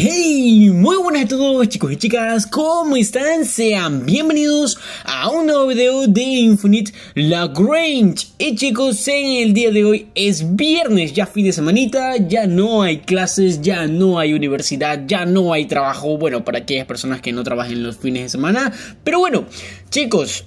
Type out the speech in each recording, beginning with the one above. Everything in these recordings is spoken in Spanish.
Hey, muy buenas a todos chicos y chicas, ¿cómo están? Sean bienvenidos a un nuevo video de Infinite Lagrange Y chicos, en el día de hoy es viernes, ya fin de semanita, ya no hay clases, ya no hay universidad, ya no hay trabajo Bueno, para aquellas personas que no trabajen los fines de semana Pero bueno, chicos,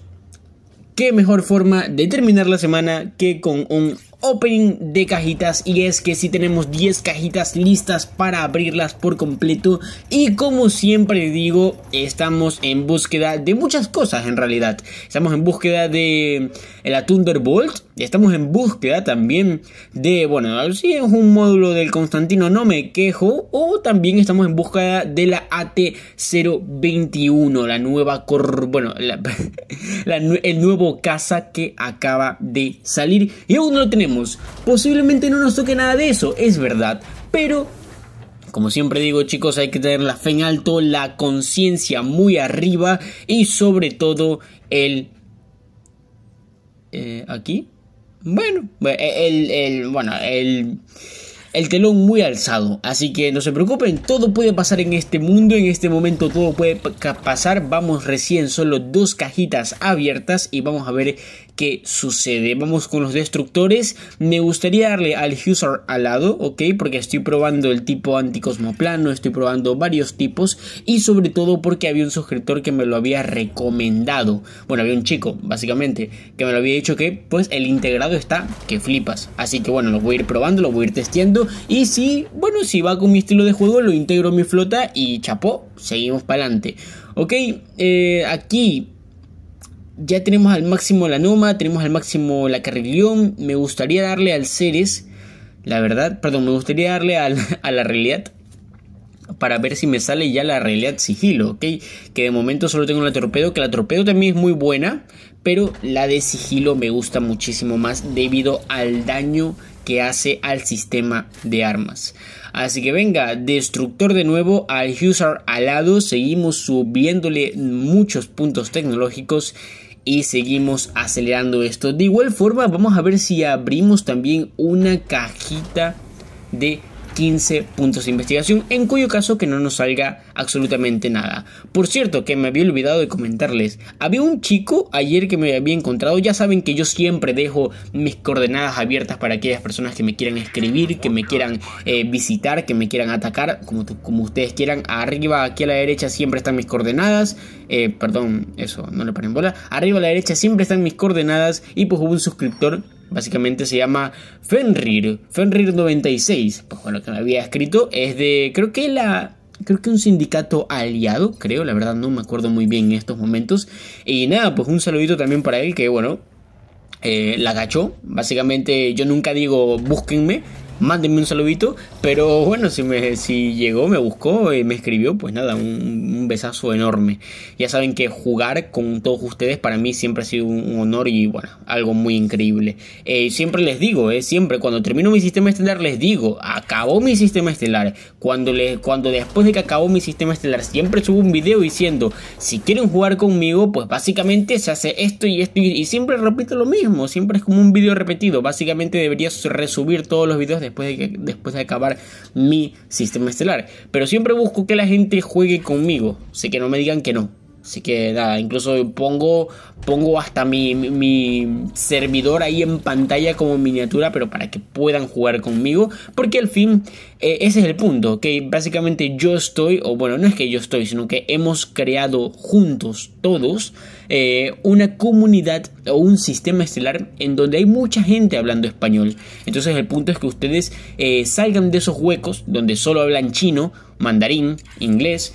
qué mejor forma de terminar la semana que con un opening de cajitas y es que si tenemos 10 cajitas listas para abrirlas por completo y como siempre digo estamos en búsqueda de muchas cosas en realidad estamos en búsqueda de la Thunderbolt estamos en búsqueda también de, bueno, si es un módulo del Constantino, no me quejo. O también estamos en búsqueda de la AT021, la nueva, bueno, el nuevo casa que acaba de salir. Y aún no lo tenemos. Posiblemente no nos toque nada de eso, es verdad. Pero como siempre digo chicos, hay que tener la fe en alto, la conciencia muy arriba y sobre todo el... Eh, aquí. Bueno, el, el bueno, el el telón muy alzado. Así que no se preocupen, todo puede pasar en este mundo, en este momento todo puede pasar. Vamos recién solo dos cajitas abiertas y vamos a ver qué sucede. Vamos con los destructores. Me gustaría darle al user al lado, ok, porque estoy probando el tipo anticosmoplano, estoy probando varios tipos y sobre todo porque había un suscriptor que me lo había recomendado. Bueno, había un chico, básicamente, que me lo había dicho que pues el integrado está que flipas. Así que bueno, lo voy a ir probando, lo voy a ir testeando y si, bueno, si va con mi estilo de juego, lo integro a mi flota y chapó, seguimos para adelante. Ok, eh, aquí ya tenemos al máximo la Noma, tenemos al máximo la Carrilión. Me gustaría darle al Ceres, la verdad, perdón, me gustaría darle a la realidad para ver si me sale ya la realidad sigilo, ¿ok? Que de momento solo tengo la torpedo, que la torpedo también es muy buena, pero la de sigilo me gusta muchísimo más debido al daño que hace al sistema de armas. Así que venga, destructor de nuevo al Husar alado, seguimos subiéndole muchos puntos tecnológicos y seguimos acelerando esto. De igual forma, vamos a ver si abrimos también una cajita de 15 puntos de investigación, en cuyo caso que no nos salga absolutamente nada. Por cierto, que me había olvidado de comentarles, había un chico ayer que me había encontrado, ya saben que yo siempre dejo mis coordenadas abiertas para aquellas personas que me quieran escribir, que me quieran eh, visitar, que me quieran atacar, como, como ustedes quieran, arriba, aquí a la derecha siempre están mis coordenadas, eh, perdón, eso, no le paren bola, arriba a la derecha siempre están mis coordenadas y pues hubo un suscriptor Básicamente se llama Fenrir, Fenrir 96. Pues bueno, que me había escrito es de, creo que la creo que un sindicato aliado, creo, la verdad no me acuerdo muy bien en estos momentos. Y nada, pues un saludito también para él que, bueno, eh, la agachó. Básicamente yo nunca digo búsquenme, mándenme un saludito. Pero bueno, si, me, si llegó, me buscó y eh, me escribió, pues nada, un, un, besazo enorme. Ya saben que jugar con todos ustedes para mí siempre ha sido un, honor y bueno, algo muy increíble. Eh, siempre les digo, eh, siempre cuando termino mi sistema estelar les digo, acabó mi sistema estelar. Cuando, le cuando después de que acabó mi sistema estelar siempre subo un video diciendo, si quieren jugar conmigo, pues básicamente se hace esto y esto y, siempre repito lo mismo, siempre es como un video repetido. Básicamente debería resubir todos los videos de después de, después acabar mi sistema estelar. Pero siempre busco que la gente juegue conmigo, sé que no me digan que no. Así que nada, incluso pongo, pongo hasta mi, mi, servidor ahí en pantalla como miniatura, pero para que puedan jugar conmigo. Porque al fin, eh, ese es el punto, que básicamente yo estoy, o bueno, no es que yo estoy, sino que hemos creado juntos todos eh, una comunidad o un sistema estelar en donde hay mucha gente hablando español. Entonces el punto es que ustedes eh, salgan de esos huecos donde solo hablan chino, mandarín, inglés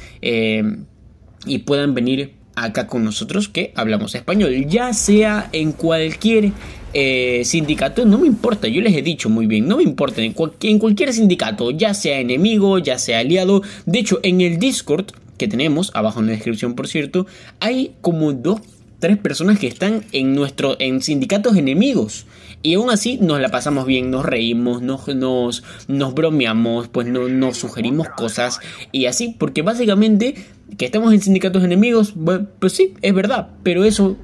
y puedan venir acá con nosotros que hablamos español, ya sea en cualquier eh, sindicato, no me importa, yo les he dicho muy bien, no me importa, en, en, cualquier sindicato, ya sea enemigo, ya sea aliado, de hecho en el Discord que tenemos, abajo en la descripción por cierto, hay como dos, tres personas que están en, nuestro, en sindicatos enemigos. Y aún así nos la pasamos bien, nos reímos, nos, nos, nos bromeamos, pues no, nos sugerimos cosas y así, porque básicamente que estamos en sindicatos enemigos, pues sí, es verdad, pero eso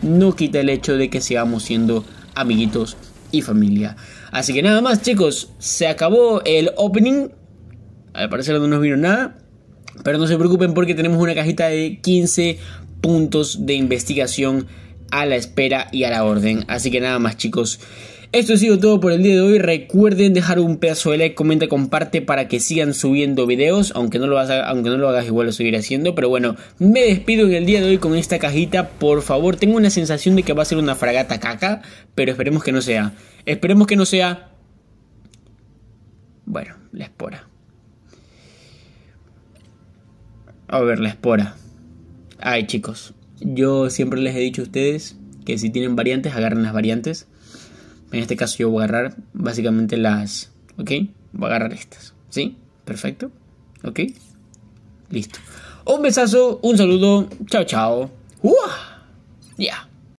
no quita el hecho de que sigamos siendo amiguitos y familia. Así que nada más, chicos, se acabó el opening. Al parecer no nos vieron nada, pero no se preocupen porque tenemos una cajita de 15 puntos de investigación a la espera y a la orden. Así que nada más chicos. Esto ha sido todo por el día de hoy. Recuerden dejar un pedazo de like, comenta, comparte para que sigan subiendo videos. Aunque no lo, hagas, aunque no lo hagas, igual lo seguiré haciendo. Pero bueno, me despido en el día de hoy con esta cajita. Por favor, tengo una sensación de que va a ser una fragata caca. Pero esperemos que no sea. Esperemos que no sea. Bueno, la espora. A ver, la espora. Ay, chicos. Yo siempre les he dicho a ustedes que si tienen variantes, agarren las variantes. En este caso yo voy a agarrar básicamente las... ¿Ok? Voy a agarrar estas. ¿Sí? Perfecto. ¿Ok? Listo. Un besazo, un saludo. Chao, chao. ¡Uah! Ya.